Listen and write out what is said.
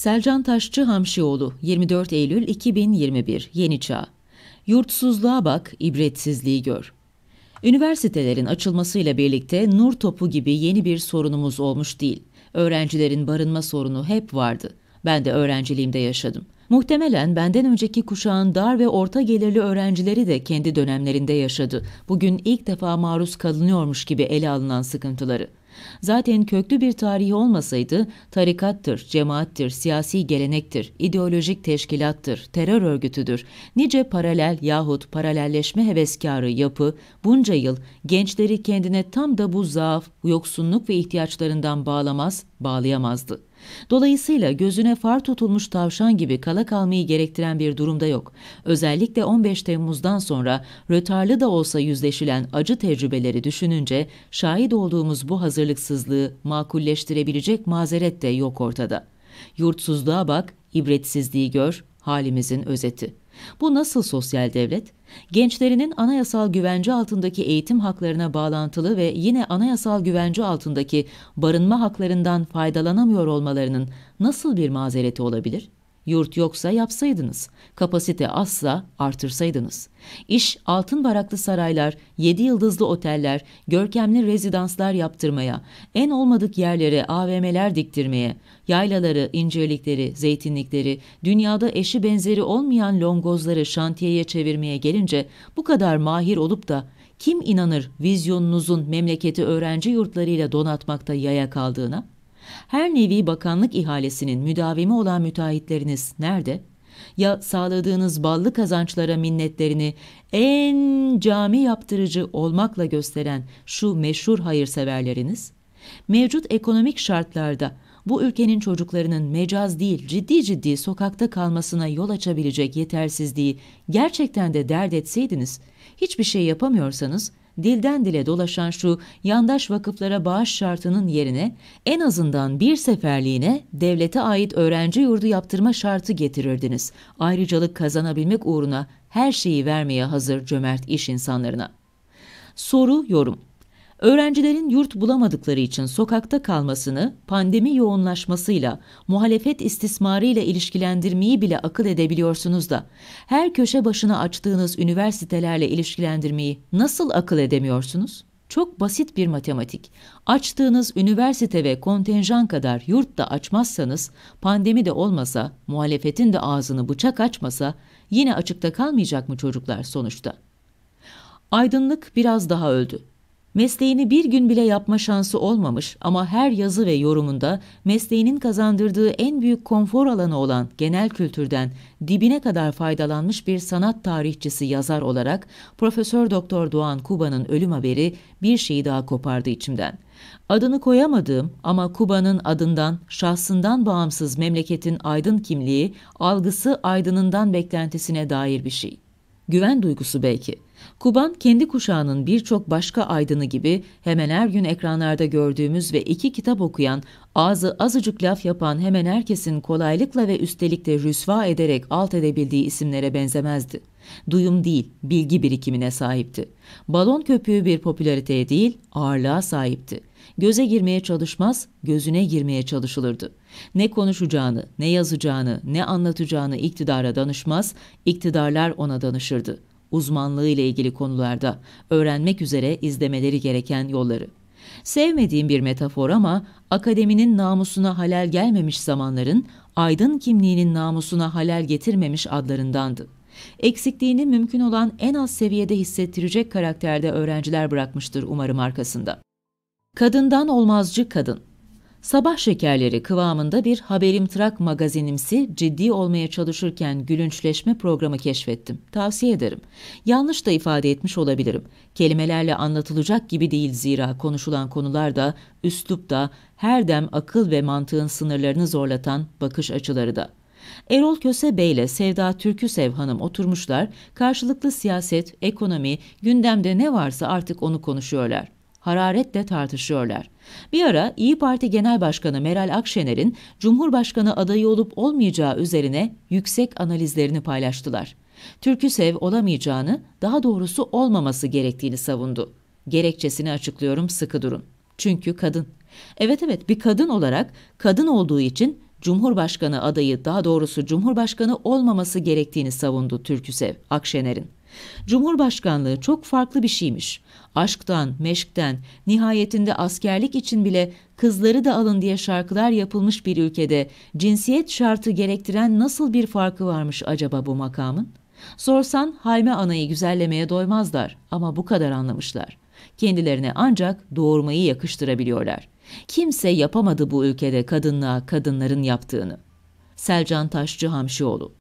Selcan Taşçı Hamşioğlu, 24 Eylül 2021, Yeni Çağ. Yurtsuzluğa bak, ibretsizliği gör. Üniversitelerin açılmasıyla birlikte nur topu gibi yeni bir sorunumuz olmuş değil. Öğrencilerin barınma sorunu hep vardı. Ben de öğrenciliğimde yaşadım. Muhtemelen benden önceki kuşağın dar ve orta gelirli öğrencileri de kendi dönemlerinde yaşadı. Bugün ilk defa maruz kalınıyormuş gibi ele alınan sıkıntıları. Zaten köklü bir tarihi olmasaydı tarikattır, cemaattir, siyasi gelenektir, ideolojik teşkilattır, terör örgütüdür. Nice paralel yahut paralelleşme heveskarı yapı bunca yıl gençleri kendine tam da bu zaaf, yoksunluk ve ihtiyaçlarından bağlamaz, bağlayamazdı. Dolayısıyla gözüne far tutulmuş tavşan gibi kala kalmayı gerektiren bir durumda yok. Özellikle 15 Temmuz'dan sonra rötarlı da olsa yüzleşilen acı tecrübeleri düşününce şahit olduğumuz bu hazırlıksızlığı makulleştirebilecek mazeret de yok ortada. Yurtsuzluğa bak, ibretsizliği gör, halimizin özeti. Bu nasıl sosyal devlet? Gençlerinin anayasal güvence altındaki eğitim haklarına bağlantılı ve yine anayasal güvence altındaki barınma haklarından faydalanamıyor olmalarının nasıl bir mazereti olabilir?'' Yurt yoksa yapsaydınız, kapasite azsa artırsaydınız. İş altın baraklı saraylar, yedi yıldızlı oteller, görkemli rezidanslar yaptırmaya, en olmadık yerlere AVM'ler diktirmeye, yaylaları, incelikleri, zeytinlikleri, dünyada eşi benzeri olmayan longozları şantiyeye çevirmeye gelince bu kadar mahir olup da kim inanır vizyonunuzun memleketi öğrenci yurtlarıyla donatmakta yaya kaldığına?'' Her nevi bakanlık ihalesinin müdavimi olan müteahhitleriniz nerede? Ya sağladığınız ballı kazançlara minnetlerini en cami yaptırıcı olmakla gösteren şu meşhur hayırseverleriniz? Mevcut ekonomik şartlarda bu ülkenin çocuklarının mecaz değil ciddi ciddi sokakta kalmasına yol açabilecek yetersizliği gerçekten de dert etseydiniz, hiçbir şey yapamıyorsanız dilden dile dolaşan şu yandaş vakıflara bağış şartının yerine en azından bir seferliğine devlete ait öğrenci yurdu yaptırma şartı getirirdiniz. Ayrıcalık kazanabilmek uğruna her şeyi vermeye hazır cömert iş insanlarına. Soru yorum Öğrencilerin yurt bulamadıkları için sokakta kalmasını pandemi yoğunlaşmasıyla, muhalefet istismarıyla ilişkilendirmeyi bile akıl edebiliyorsunuz da her köşe başına açtığınız üniversitelerle ilişkilendirmeyi nasıl akıl edemiyorsunuz? Çok basit bir matematik. Açtığınız üniversite ve kontenjan kadar yurt da açmazsanız, pandemi de olmasa, muhalefetin de ağzını bıçak açmasa yine açıkta kalmayacak mı çocuklar sonuçta? Aydınlık biraz daha öldü. Mesleğini bir gün bile yapma şansı olmamış ama her yazı ve yorumunda mesleğinin kazandırdığı en büyük konfor alanı olan genel kültürden dibine kadar faydalanmış bir sanat tarihçisi yazar olarak Profesör Doktor Doğan Kuba'nın ölüm haberi bir şeyi daha kopardı içimden. Adını koyamadığım ama Kuba'nın adından, şahsından bağımsız memleketin aydın kimliği, algısı aydınından beklentisine dair bir şey. Güven duygusu belki.'' Kuban kendi kuşağının birçok başka aydını gibi hemen her gün ekranlarda gördüğümüz ve iki kitap okuyan, ağzı azıcık laf yapan hemen herkesin kolaylıkla ve üstelik de rüsva ederek alt edebildiği isimlere benzemezdi. Duyum değil, bilgi birikimine sahipti. Balon köpüğü bir popülariteye değil, ağırlığa sahipti. Göze girmeye çalışmaz, gözüne girmeye çalışılırdı. Ne konuşacağını, ne yazacağını, ne anlatacağını iktidara danışmaz, iktidarlar ona danışırdı uzmanlığı ile ilgili konularda öğrenmek üzere izlemeleri gereken yolları. Sevmediğim bir metafor ama akademinin namusuna halel gelmemiş zamanların aydın kimliğinin namusuna halel getirmemiş adlarındandı. Eksikliğini mümkün olan en az seviyede hissettirecek karakterde öğrenciler bırakmıştır umarım arkasında. Kadından olmazcı kadın Sabah şekerleri kıvamında bir Haberim Trak magazinimsi ciddi olmaya çalışırken gülünçleşme programı keşfettim. Tavsiye ederim. Yanlış da ifade etmiş olabilirim. Kelimelerle anlatılacak gibi değil zira konuşulan konular da, üslup da, her dem akıl ve mantığın sınırlarını zorlatan bakış açıları da. Erol Köse Bey ile Sevda Türküsev Hanım oturmuşlar, karşılıklı siyaset, ekonomi, gündemde ne varsa artık onu konuşuyorlar hararetle tartışıyorlar. Bir ara İyi Parti Genel Başkanı Meral Akşener'in Cumhurbaşkanı adayı olup olmayacağı üzerine yüksek analizlerini paylaştılar. Türkü Sev olamayacağını, daha doğrusu olmaması gerektiğini savundu. Gerekçesini açıklıyorum sıkı durun. Çünkü kadın. Evet evet bir kadın olarak kadın olduğu için Cumhurbaşkanı adayı daha doğrusu Cumhurbaşkanı olmaması gerektiğini savundu Türküsev Akşener'in. Cumhurbaşkanlığı çok farklı bir şeymiş. Aşktan, meşkten, nihayetinde askerlik için bile kızları da alın diye şarkılar yapılmış bir ülkede cinsiyet şartı gerektiren nasıl bir farkı varmış acaba bu makamın? Sorsan Hayme Ana'yı güzellemeye doymazlar ama bu kadar anlamışlar. Kendilerine ancak doğurmayı yakıştırabiliyorlar. Kimse yapamadı bu ülkede kadınlığa kadınların yaptığını. Selcan Taşçı Hamşioğlu